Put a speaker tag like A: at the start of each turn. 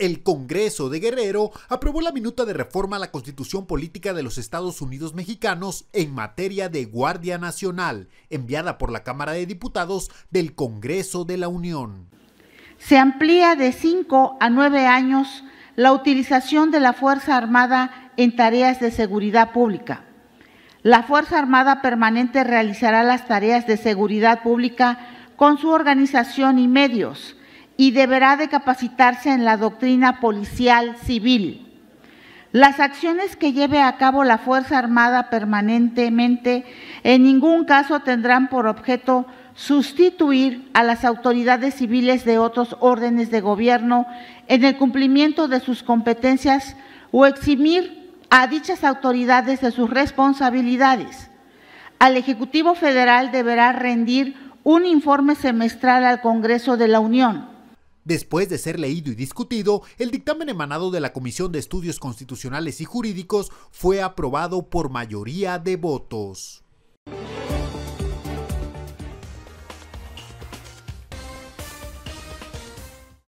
A: El Congreso de Guerrero aprobó la minuta de reforma a la Constitución Política de los Estados Unidos Mexicanos en materia de Guardia Nacional, enviada por la Cámara de Diputados del Congreso de la Unión.
B: Se amplía de cinco a nueve años la utilización de la Fuerza Armada en tareas de seguridad pública. La Fuerza Armada Permanente realizará las tareas de seguridad pública con su organización y medios y deberá de capacitarse en la doctrina policial civil. Las acciones que lleve a cabo la Fuerza Armada permanentemente en ningún caso tendrán por objeto sustituir a las autoridades civiles de otros órdenes de gobierno en el cumplimiento de sus competencias o eximir a dichas autoridades de sus responsabilidades. Al Ejecutivo Federal deberá rendir un informe semestral al Congreso de la Unión
A: Después de ser leído y discutido, el dictamen emanado de la Comisión de Estudios Constitucionales y Jurídicos fue aprobado por mayoría de votos.